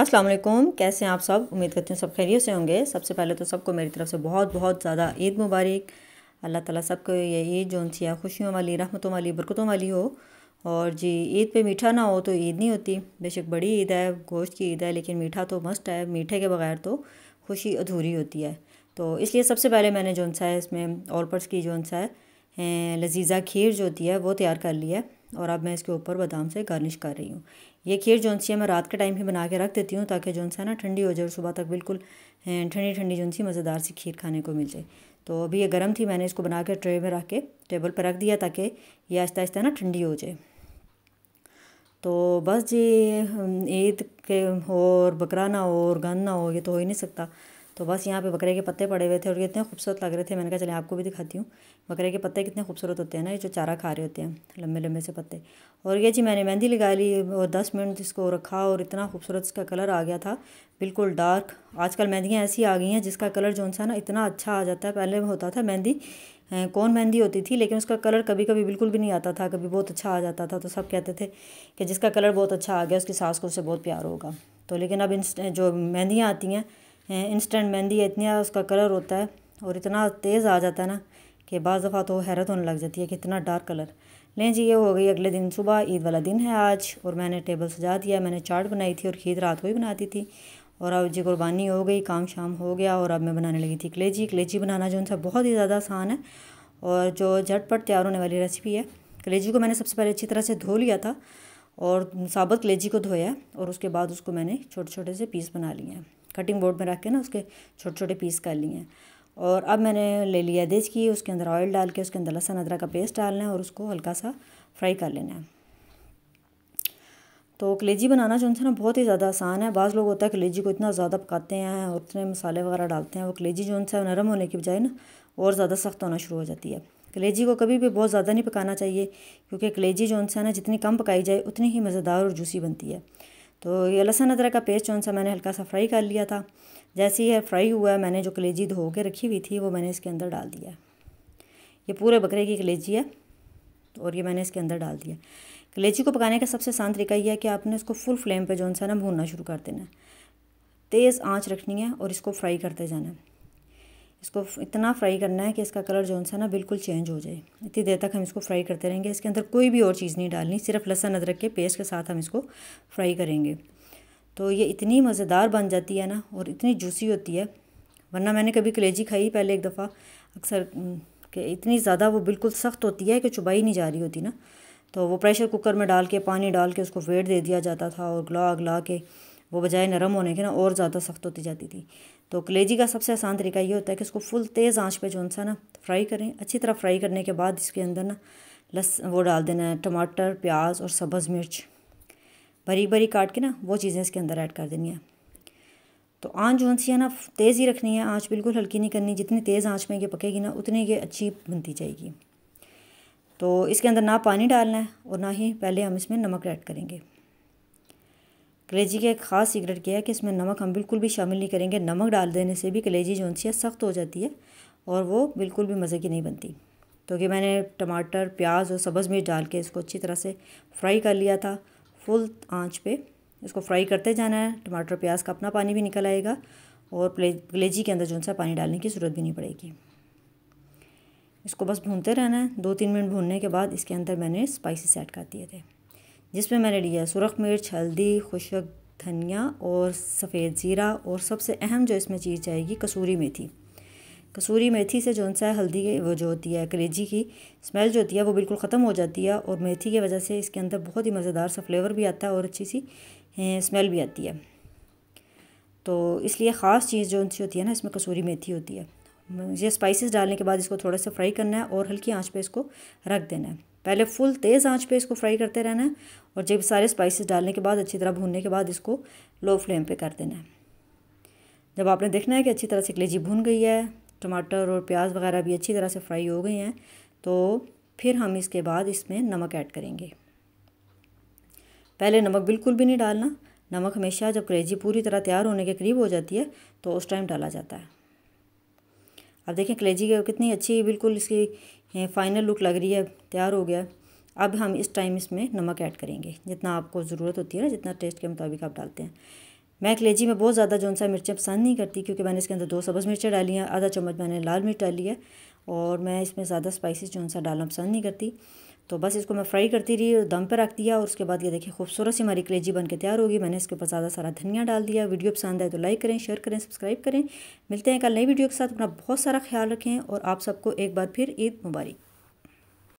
अस्सलाम वालेकुम कैसे हैं आप सब उम्मीद करती हूँ सब खैरियत से होंगे सबसे पहले तो सबको मेरी तरफ से बहुत बहुत ज़्यादा ईद मुबारक अल्लाह ताला सबको ये ईद जो सी खुशियों वाली रहमतों वाली बरकतों वाली हो और जी ईद पे मीठा ना हो तो ईद नहीं होती बेशक बड़ी ईद है गोश्त की ईद है लेकिन मीठा तो मस्ट है मीठे के बगैर तो खुशी अधूरी होती है तो इसलिए सबसे पहले मैंने जो सा है इसमें ऑलपर्स की जो सा है लजीज़ा खीर जो होती है वो तैयार कर ली है और अब मैं इसके ऊपर बादाम से गार्निश कर रही हूँ ये खीर जो है मैं रात के टाइम ही बना के रख देती हूँ ताकि जो है ना ठंडी हो जाए और सुबह तक बिल्कुल ठंडी ठंडी जो सी मज़ेदार सी खीर खाने को मिल जाए तो अभी ये गर्म थी मैंने इसको बना कर ट्रे में रख के टेबल पर रख दिया ताकि ये आहिस्ता आहिस्ता ना ठंडी हो जाए तो बस जी ईद के हो और बकरा ना हो और गंद ना हो ये तो हो ही नहीं सकता तो बस यहाँ पे बकरे के पत्ते पड़े हुए थे और कितने खूबसूरत लग रहे थे मैंने कहा चले आपको भी दिखाती हूँ बकरे के पत्ते कितने खूबसूरत होते हैं ना ये जो चारा खा रहे होते हैं लंबे लंबे से पत्ते और ये जी मैंने मेहंदी लगा ली और दस मिनट इसको रखा और इतना खूबसूरत इसका कलर आ गया था बिल्कुल डार्क आजकल मेहंदियाँ ऐसी आ गई हैं जिसका कलर जो ना इतना अच्छा आ जाता है पहले होता था मेहंदी कौन मेहंदी होती थी लेकिन उसका कलर कभी कभी बिल्कुल भी नहीं आता था कभी बहुत अच्छा आ जाता था तो सब कहते थे कि जिसका कलर बहुत अच्छा आ गया उसकी सास को उससे बहुत प्यार होगा तो लेकिन अब जो मेहंदियाँ आती हैं इंस्टेंट मेहंदी है इतना उसका कलर होता है और इतना तेज़ आ जाता है ना कि बज़ दफ़ा तो हैरत होने लग जाती है कि इतना डार्क कलर लें जी ये हो गई अगले दिन सुबह ईद वाला दिन है आज और मैंने टेबल सजा दिया मैंने चाट बनाई थी और खीर रात को ही बनाती थी और अब जी कुर्बानी हो गई काम शाम हो गया और अब मैं बनाने लगी थी कलेजी कलेजी बनाना जो उनसे बहुत ही ज़्यादा आसान है और जो झटपट तैयार होने वाली रेसिपी है कलेजी को मैंने सबसे पहले अच्छी तरह से धो लिया था और साबुत कलेजी को धोया और उसके बाद उसको मैंने छोटे छोटे से पीस बना लिए हैं कटिंग बोर्ड में रख के ना उसके छोटे छोटे पीस कर लिए हैं और अब मैंने ले लिया दिज की उसके अंदर ऑयल डाल के उसके अंदर लहसन अदरक का पेस्ट डालना है और उसको हल्का सा फ्राई कर लेना है तो कलेजी बनाना जो है ना बहुत ही ज़्यादा आसान है बाज़ लोग होता है कलेजी को इतना ज़्यादा पकाते हैं और उतने मसाले वगैरह डालते हैं वो कलेजी जो है नरम होने की बजाय ना और ज़्यादा सख्त होना शुरू हो जाती है कलेजी को कभी भी बहुत ज़्यादा नहीं पकाना चाहिए क्योंकि कलेजी जो है ना जितनी कम पकाई जाए उतनी ही मज़ेदार और जूसी बनती है तो ये लहसन अदरक का पेस्ट जो सा मैंने हल्का सा फ्राई कर लिया था जैसे ही फ्राई हुआ मैंने जो कलेजी धो के रखी हुई थी वो मैंने इसके अंदर डाल दिया ये पूरे बकरे की कलेजी है और ये मैंने इसके अंदर डाल दिया कलेजी को पकाने का सबसे आसान तरीका यह है कि आपने इसको फुल फ्लेम पर जो सा ना भूनना शुरू कर देना है तेज़ आँच रखनी है और इसको फ्राई करते जाना है इसको इतना फ्राई करना है कि इसका कलर जो है ना बिल्कुल चेंज हो जाए इतनी देर तक हम इसको फ्राई करते रहेंगे इसके अंदर कोई भी और चीज़ नहीं डालनी सिर्फ लहसन अदरक के पेस्ट के साथ हम इसको फ्राई करेंगे तो ये इतनी मज़ेदार बन जाती है ना और इतनी जूसी होती है वरना मैंने कभी कलेजी खाई पहले एक दफ़ा अक्सर कि इतनी ज़्यादा वो बिल्कुल सख्त होती है कि चुबाई नहीं जा रही होती ना तो वो प्रेशर कुकर में डाल के पानी डाल के उसको वेट दे दिया जाता था और गला गला के वो बजाय नरम होने के ना और ज़्यादा सख्त होती जाती थी तो कलेजी का सबसे आसान तरीका ये होता है कि इसको फुल तेज़ आँच पे जो सा ना फ्राई करें अच्छी तरह फ्राई करने के बाद इसके अंदर ना लस वो डाल देना है टमाटर प्याज और सब्ज़ मिर्च भरी भरी काट के ना वो चीज़ें इसके अंदर ऐड कर देनी है तो आँच जो सी है ना तेज़ ही रखनी है आँच बिल्कुल हल्की नहीं करनी जितनी तेज़ आँच में ये पकेगी ना उतनी ये अच्छी बनती जाएगी तो इसके अंदर ना पानी डालना है और ना ही पहले हम इसमें नमक ऐड करेंगे कलेजी का एक ख़ास सीक्रेट क्या है कि इसमें नमक हम बिल्कुल भी शामिल नहीं करेंगे नमक डाल देने से भी कलेजी जो सी है सख्त हो जाती है और वो बिल्कुल भी मज़े की नहीं बनती तो कि मैंने टमाटर प्याज और सब्ज़ मिर्च डाल के इसको अच्छी तरह से फ्राई कर लिया था फुल आंच पे इसको फ्राई करते जाना है टमाटर प्याज का अपना पानी भी निकल आएगा और कलेजी के अंदर जो सा पानी डालने की ज़रूरत भी नहीं पड़ेगी इसको बस भूनते रहना है दो तीन मिनट भूनने के बाद इसके अंदर मैंने स्पाइसी ऐड कर दिए थे जिसमें मैंने लिया सुरख मिर्च हल्दी खुशक धनिया और सफ़ेद ज़ीरा और सबसे अहम जो इसमें चीज़ जाएगी कसूरी मेथी कसूरी मेथी से जो सा हल्दी की वो जो होती है करेजी की स्मेल जो होती है वो बिल्कुल ख़त्म हो जाती है और मेथी की वजह से इसके अंदर बहुत ही मज़ेदार सा फ्लेवर भी आता है और अच्छी सी स्मेल भी आती है तो इसलिए ख़ास चीज़ जो सी होती है ना इसमें कसूरी मेथी होती है ये स्पाइसेस डालने के बाद इसको थोड़ा सा फ्राई करना है और हल्की आँच पर इसको रख देना है पहले फुल तेज़ आंच पे इसको फ्राई करते रहना है और जब सारे स्पाइसेस डालने के बाद अच्छी तरह भूनने के बाद इसको लो फ्लेम पे कर देना है जब आपने देखना है कि अच्छी तरह से कलेजी भून गई है टमाटर और प्याज वगैरह भी अच्छी तरह से फ्राई हो गई हैं तो फिर हम इसके बाद इसमें नमक ऐड करेंगे पहले नमक बिल्कुल भी नहीं डालना नमक हमेशा जब कलेजी पूरी तरह तैयार होने के करीब हो जाती है तो उस टाइम डाला जाता है अब देखें कलेजी कितनी अच्छी बिल्कुल इसकी फाइनल लुक लग रही है तैयार हो गया अब हम इस टाइम इसमें नमक ऐड करेंगे जितना आपको ज़रूरत होती है ना जितना टेस्ट के मुताबिक आप डालते हैं मैं कलेजी में बहुत ज़्यादा जौन सा मिर्चें पसंद नहीं करती क्योंकि मैंने इसके अंदर दो सब्ज़ मिर्चें डाली हैं आधा चम्मच मैंने लाल मिर्च डाली है और मैं इसमें ज़्यादा स्पाइसिस जौन सा डालना पसंद नहीं करती तो बस इसको मैं फ्राई करती रही और दम पर रख दिया और उसके बाद ये देखिए खूबसूरत सी हमारी कलेजी बन के तैयार होगी मैंने इसके ऊपर ज़्यादा सारा धनिया डाल दिया वीडियो पसंद आए तो लाइक करें शेयर करें सब्सक्राइब करें मिलते हैं कल नई वीडियो के साथ अपना बहुत सारा ख्याल रखें और आप सबको एक बार फिर ईद मुबारक